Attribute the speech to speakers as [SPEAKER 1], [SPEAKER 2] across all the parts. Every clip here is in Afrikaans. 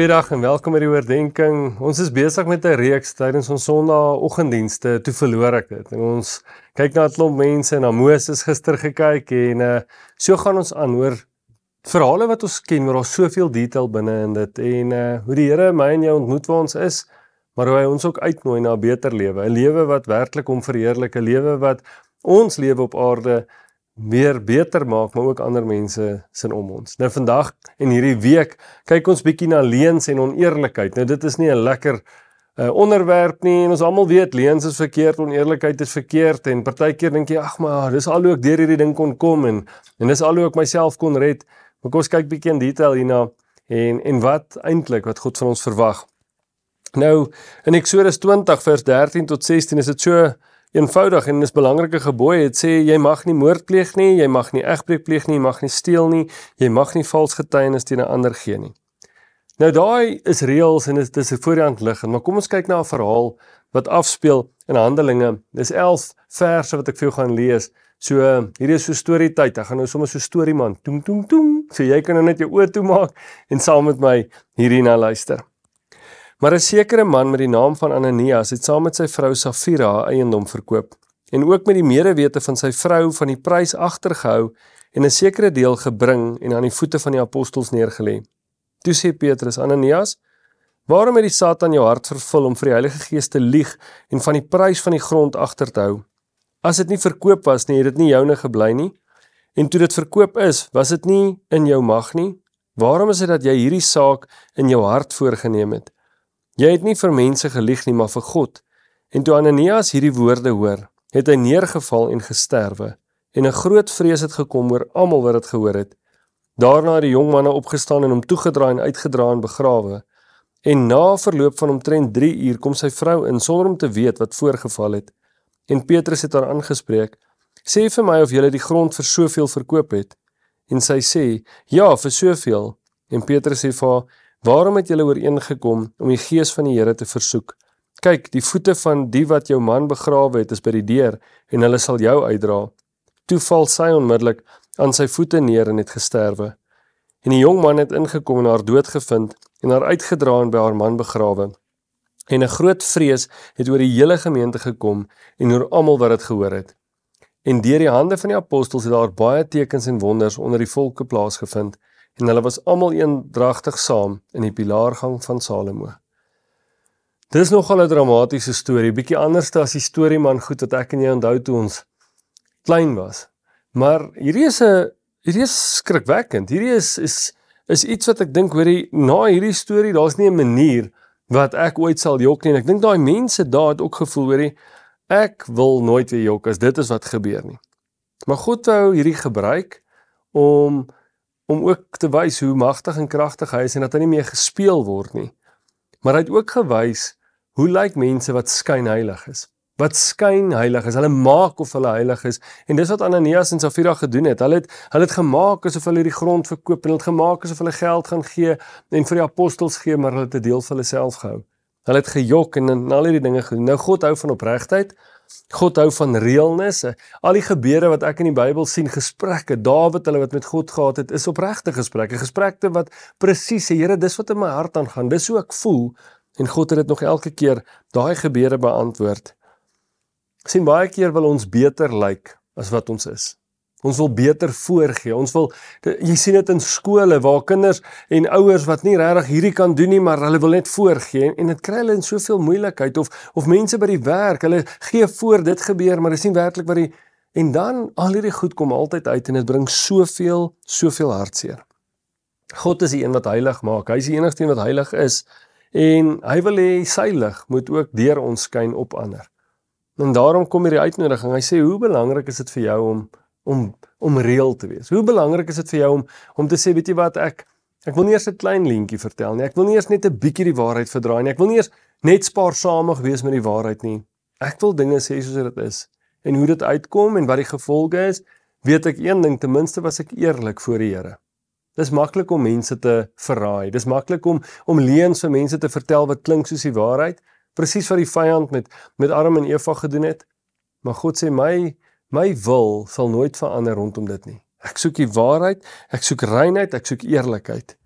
[SPEAKER 1] Goeiedag en welkom by die oordeenking. Ons is besig met 'n reeks tydens ons Sondagoggenddienste toe verloor ek dit. En ons kyk na 'n klomp mense en na Moses gister gekyk en uh so gaan ons aan hoor verhale wat ons ken maar daar's soveel detail binne in dit en uh hoe die Here my en jou ontmoet waar ons is, maar hoe hy ons ook uitnooi na 'n beter lewe, 'n lewe wat werklik hom verheerlik, 'n lewe wat ons lewe op aarde meer beter maak maar ook ander mense sin om ons. Nou vandag en hierdie week kyk ons bietjie na leuns en oneerlikheid. Nou dit is nie 'n lekker uh, onderwerp nie en ons almal weet leuns is verkeerd, oneerlikheid is verkeerd en partykeer dink jy ag maar dis al hoe ek deur hierdie ding kon kom en en dis al hoe ek myself kon red. Maar kom ons kyk bietjie in detail hierna en en wat eintlik wat God van ons verwag. Nou in Eksodus 20 vers 13 tot 16 is dit so eenvoudig en dis belangrike gebooie het sê jy mag nie moord pleeg nie, jy mag nie egbreek pleeg nie, jy mag nie steel nie, jy mag nie vals getuienis teen 'n ander gee nie. Nou daai is reëls en dit is voor die hand liggend, maar kom ons kyk na 'n verhaal wat afspeel in Handelinge. Dis 11 verse wat ek vir jou gaan lees. So hierdie is so storie tyd. Ek gaan nou sommer so storie man. Toem toem toem. So jy kan nou net jou oë toemaak en saam met my hierdie na luister. Maar 'n sekere man met die naam van Ananias het saam met sy vrou Safira haar eiendom verkoop en ook met die medewete van sy vrou van die prys agtergehou en 'n sekere deel gebring en aan die voete van die apostels neergelê. Toe sê Petrus Ananias: "Waarom het die Satan jou hart vervul om vir die Heilige Gees te lieg en van die prys van die grond agter te hou? As dit nie verkoop was nie, het dit nie joune gebly nie. En toe dit verkoop is, was dit nie in jou mag nie. Waarom is dit dat jy hierdie saak in jou hart voorgenem het?" Jy het nie vir mense gelieg nie, maar vir God. En toe Ananias hierdie woorde hoor, het hy neergeval en gesterwe. En 'n groot vrees het gekom oor almal wat dit gehoor het. Daarna het die jong manne opgestaan en hom toegedraai en uitgedraai en begrawe. En na verloop van omtrent 3 uur kom sy vrou in sonder om te weet wat voorgeval het. En Petrus het haar aangespreek: "Sê vir my of jy die grond vir soveel verkoop het." En sy sê: "Ja, vir soveel." En Petrus sê vir haar: Waarom het julle ooreengekom om die gees van die Here te versoek? Kyk, die voete van die wat jou man begrawe het is by die deur en hulle sal jou uitdra. Toe val sy onmiddellik aan sy voete neer en het gesterwe. En die jong man het ingekom en haar dood gevind en haar uitgedra en by haar man begrawe. En 'n groot vrees het oor die hele gemeente gekom en oor almal wat dit gehoor het. En deur die hande van die apostels het daar baie tekens en wonders onder die volke plaasgevind en hulle was almal eendragtig saam in die pilaargang van Salemo. Dis nogal 'n dramatiese storie, bietjie anders as die storie man goed wat ek en jy onthou toe ons klein was. Maar hierdie is 'n hierdie is skrikwekkend. Hierdie is is is iets wat ek dink hoorie na hierdie storie, daar's nie 'n manier wat ek ooit sal jok nie. Ek dink daai mense daar het ook gevoel hoorie ek wil nooit weer jok as dit is wat gebeur nie. Maar God hou hierdie gebruik om om ook te wys hoe magtig en kragtig hy is en dat hy nie meer gespeel word nie. Maar hy het ook gewys hoe lyk mense wat skyn heilig is? Wat skyn heilig is? Hulle maak of hulle heilig is. En dis wat Ananias en Safira gedoen het. Hulle het hulle het gemaak asof hulle die grond verkoop en hulle het gemaak asof hulle geld gaan gee en vir die apostels gee, maar hulle het 'n deel vir hulle self gehou. Hulle het gejok en en al hierdie dinge gedoen. Nou God hou van opregtheid. God hou van reëlnes. Al die gebeure wat ek in die Bybel sien, gesprekke, Dawid hulle wat met God gehad het, is opregte gesprekke, gesprekke wat presies sê, Here, dis wat in my hart aangaan. Dis hoe ek voel en God het dit nog elke keer daai gebeure beantwoord. Sien baie keer wil ons beter lyk like as wat ons is. Ons wil beter voorgee. Ons wil jy sien dit in skole waar kinders en ouers wat nie regtig hierdie kan doen nie, maar hulle wil net voorgee en dit kry hulle in soveel moeilikheid of of mense by die werk, hulle gee voor dit gebeur, maar dit is nie werklik wat die en dan al hierdie goed kom altyd uit en dit bring soveel soveel hartseer. God is die een wat heilig maak. Hy is die enigste een wat heilig is en hy wil hê sy lig moet ook deur ons skyn op ander. En daarom kom hierdie uitnodiging. Hy sê hoe belangrik is dit vir jou om om om reël te wees. Hoe belangrik is dit vir jou om om te sê weet jy wat ek ek wil nie eers 'n klein leentjie vertel nie. Ek wil nie eers net 'n bietjie die waarheid verdraai nie. Ek wil nie eers net spaarsamig wees met die waarheid nie. Ek wil dinge sê soos dit is en hoe dit uitkom en wat die gevolge is. Weet ek een ding, ten minste was ek eerlik voor die Here. Dis maklik om mense te verraai. Dis maklik om om leuns vir mense te vertel wat klink soos die waarheid, presies wat die vyand met met Adam en Eva gedoen het. Maar God sê my My wil sal nooit verander rondom dit nie. Ek soek die waarheid, ek soek reinheid, ek soek eerlikheid.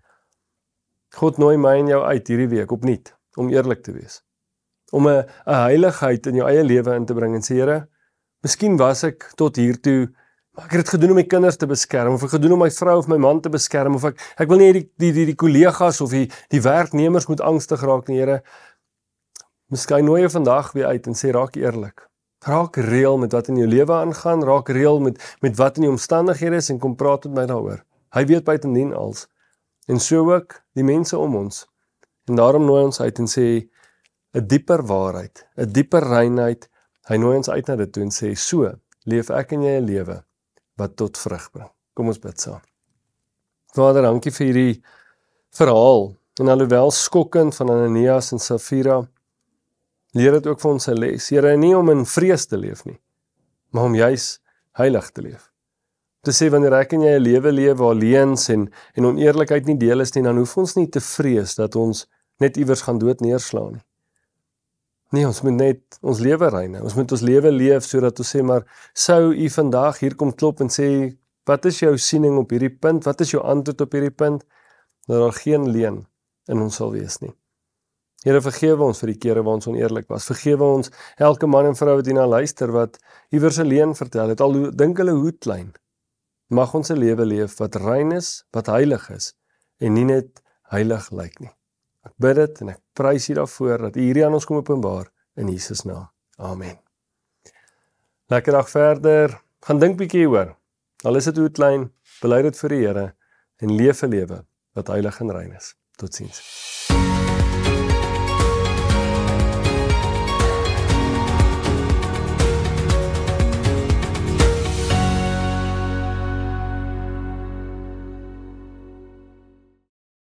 [SPEAKER 1] God nooi my en jou uit hierdie week opnuut om eerlik te wees. Om 'n 'n heiligheid in jou eie lewe in te bring en sê Here, miskien was ek tot hier toe maar ek het dit gedoen om my kinders te beskerm of ek gedoen om my vrou of my man te beskerm of ek ek wil nie hierdie die die die kollegas of die die werknemers moet angstig raak nie, Here. Miskien nooi jy vandag weer uit en sê raak eerlik. Raak reël met wat in jou lewe aangaan, raak reël met met wat in die omstandighede is en kom praat met my daaroor. Hy weet buitendien als en so ook die mense om ons. En daarom nooi ons uit en sê 'n dieper waarheid, 'n dieper reinheid. Hy nooi ons uit na dit toe en sê so, leef ek en jy 'n lewe wat tot vrug bring. Kom ons bid saam. Vader, dankie vir hierdie verhaal. En alhoewel skokkend van Ananias en Safira, leer dit ook vir ons 'n les. Here, nie om in vrees te leef nie, maar om juis heilig te leef. Te sê wanneer ek en jy 'n lewe leef waar leuns en en oneerlikheid nie deel is nie, dan hoef ons nie te vrees dat ons net iewers gaan dood neerslaan nie. Nee, ons moet net ons lewe reine. Ons moet ons lewe leef sodat ons sê maar sou u vandag hier kom klop en sê wat is jou siening op hierdie punt? Wat is jou antwoord op hierdie punt? Dat daar geen leuen in ons sal wees nie. Here vergewe ons vir die kere waar ons oneerlik was. Vergewe ons elke man en vrou wat hierna luister wat iewers 'n leuen vertel het. Al dink hulle hoe klein. Mag ons 'n lewe leef wat rein is, wat heilig is en nie net heilig lyk nie. Ek bid dit en ek prys U daarvoor dat U hierdie aan ons kom openbaar in Jesus naam. Amen. Lekker dag verder. Gaan dink bietjie hieroor. Al is dit hoe klein, bely dit vir die Here en leef 'n lewe wat heilig en rein is. Totsiens. Yes.